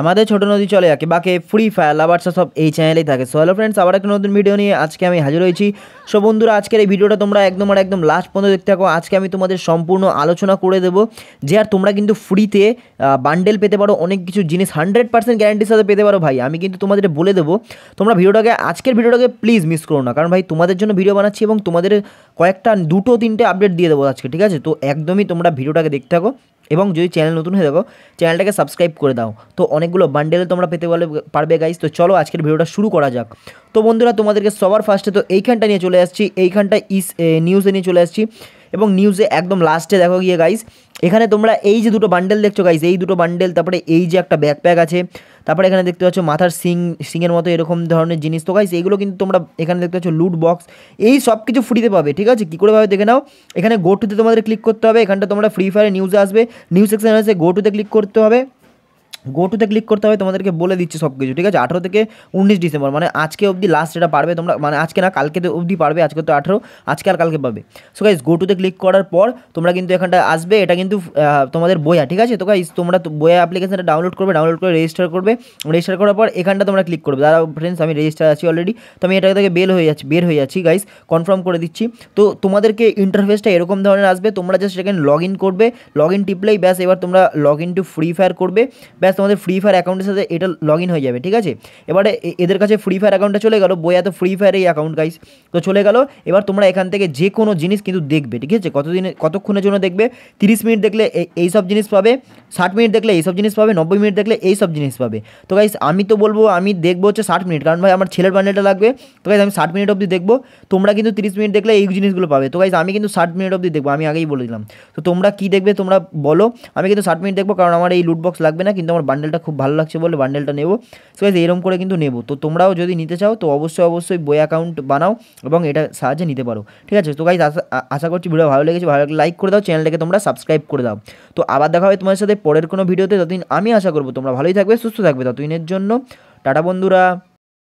আমাদের ছোট নদী চলে আঁকে বাকে ফ্রি ফায়ার লাভার্স সব এই চ্যানেলেই থাকে সো হ্যালো ফ্রেন্ডস আবার একটা নতুন ভিডিও নিয়ে আজকে আমি হাজির হয়েছি সো বন্ধুরা আজকের এই ভিডিওটা তোমরা একদম আর একদম লাস্ট পর্যন্ত দেখতে থাকো আজকে আমি তোমাদের সম্পূর্ণ আলোচনা করে দেবো যে আর তোমরা কিন্তু ফ্রিতে বান্ডেল পেতে পারো অনেক কিছু জিনিস হান্ড্রেড পার্সেন্ট গ্যারান্টির সাথে পেতে পারো ভাই আমি কিন্তু তোমাদের বলে দেবো তোমরা ভিডিওটাকে আজকের ভিডিওটাকে প্লিজ মিস করো না কারণ ভাই তোমাদের জন্য ভিডিও বানাচ্ছি এবং তোমাদের কয়েকটা দুটো তিনটে আপডেট দিয়ে দেবো আজকে ঠিক আছে তো একদমই তোমরা ভিডিওটাকে দেখতে থাকো এবং যদি চ্যানেল নতুন হয়ে থাকো চ্যানেলটাকে সাবস্ক্রাইব করে দাও তো অনেকগুলো বান্ডেলে তোমরা পেতে বলে পারবে গাইজ তো চলো আজকের ভিডিওটা শুরু করা যাক তো বন্ধুরা তোমাদেরকে সবার ফার্স্টে তো এইখানটা নিয়ে চলে আসছি এইখানটা ইস নিউজে নিয়ে চলে আসছি এবং নিউজে একদম লাস্টে দেখো গিয়ে গাইজ এখানে তোমরা এই যে দুটো বান্ডেল দেখছো গাইজ এই দুটো বান্ডেল তারপরে এই যে একটা ব্যাকপ্যাক আছে তারপরে এখানে দেখতে পাচ্ছ মাথার সিং সিংয়ের মতো এরকম ধরনের জিনিস তো গাইজ এইগুলো কিন্তু তোমরা এখানে দেখতে পাচ্ছ লুট বক্স এই সব কিছু ফ্রিতে পাবে ঠিক আছে কী করে পাবে দেখে নাও এখানে গোটুতে তোমাদের ক্লিক করতে হবে এখানটা তোমরা ফ্রি ফায়ারে নিউজে আসবে নিউজ সেকশানে আসে গোটুতে ক্লিক করতে হবে গো টুতে ক্লিক করতে হবে তোমাদেরকে বলে দিচ্ছি সব কিছু ঠিক আছে আঠেরো থেকে উনিশ ডিসেম্বর মানে আজকে অবধি লাস্ট যেটা পারবে তোমরা মানে আজকে না কালকে অবধি পারবে আজকে তো আঠেরো আজকে আর কালকে পাবে সো গাইজ গো টুতে ক্লিক করার পর তোমরা কিন্তু এখানটা আসবে এটা কিন্তু তোমাদের বইয়া ঠিক আছে তো গাইজ তোমরা বইয়া অ্যাপ্লিকেশনটা ডাউনলোড করবে ডাউনলোড করে রেজিস্টার করবে রেজিস্টার করার পর এখানটা তোমরা ক্লিক করবে দাদা ফ্রেন্ডস আমি রেজিস্টার আছি অলরেডি তো আমি এটা থেকে বের হয়ে যাচ্ছি বের হয়ে যাচ্ছি গাইজ কনফার্ম করে দিচ্ছি তো তোমাদেরকে ইন্টারফেসটা এরকম ধরনের আসবে তোমরা জাস্ট সেখানে লগ ইন করবে লগ ইন টিপলেই ব্যাস এবার তোমরা log in to free fire করবে ব্যাস তোমাদের ফ্রি ফায়ার অ্যাকাউন্টের সাথে এটা লগ ইন হয়ে যাবে ঠিক আছে এবারে এদের কাছে ফ্রি ফায়ার অ্যাকাউন্টটা চলে গেলো তো ফ্রি ফায়ার এই অ্যাকাউন্ট গাইস তো চলে গেলো এবার তোমরা এখান থেকে যে কোনো জিনিস কিন্তু দেখবে ঠিক আছে কতদিনে কতক্ষণের জন্য দেখবে তিরিশ মিনিট দেখলে এই সব জিনিস পাবে ষাট মিনিট দেখলে এই সব জিনিস পাবে নব্বই মিনিট দেখলে এই সব জিনিস পাবে তো গাইস আমি তো বলবো আমি দেখবো হচ্ছে ষাট মিনিট কারণ ভাই আমার ছেলের বান্ডেলটা লাগবে তো গাইস আমি ষাট মিনিট অবধি দেখবো তোমরা কিন্তু তিরিশ মিনিট দেখলে এই জিনিসগুলো পাবে তো গাইস আমি কিন্তু ষাট মিনিট অবধি দেখবো আমি আগেই বলে দিলাম তো তোমরা কী দেখবে তোমরা বলো আমি কিন্তু ষাট মিনিট দেখবো কারণ আমার এই লুটবক্স লাগবে না কিন্তু আমার বান্ডেলটা খুব ভালো লাগছে বলে বান্ডেলটা নেব সো গাইজ এরকম করে কিন্তু নেব তো তোমরাও যদি নিতে চাও তো অবশ্যই অবশ্যই বই অ্যাকাউন্ট বানাও এবং এটা সাহায্যে নিতে পারো ঠিক আছে তো গাইজ আশা আশা করছি ভিডিও ভালো লেগেছে ভালো লাগলে লাইক করে দাও চ্যানেলটাকে তোমরা সাবস্ক্রাইব করে দাও তো আবার দেখা হবে তোমার সাথে পরের কোনো ভিডিওতে ততদিন আমি আশা করবো তোমরা ভালোই থাকবে সুস্থ থাকবে ততদিনের জন্য টাটা বন্ধুরা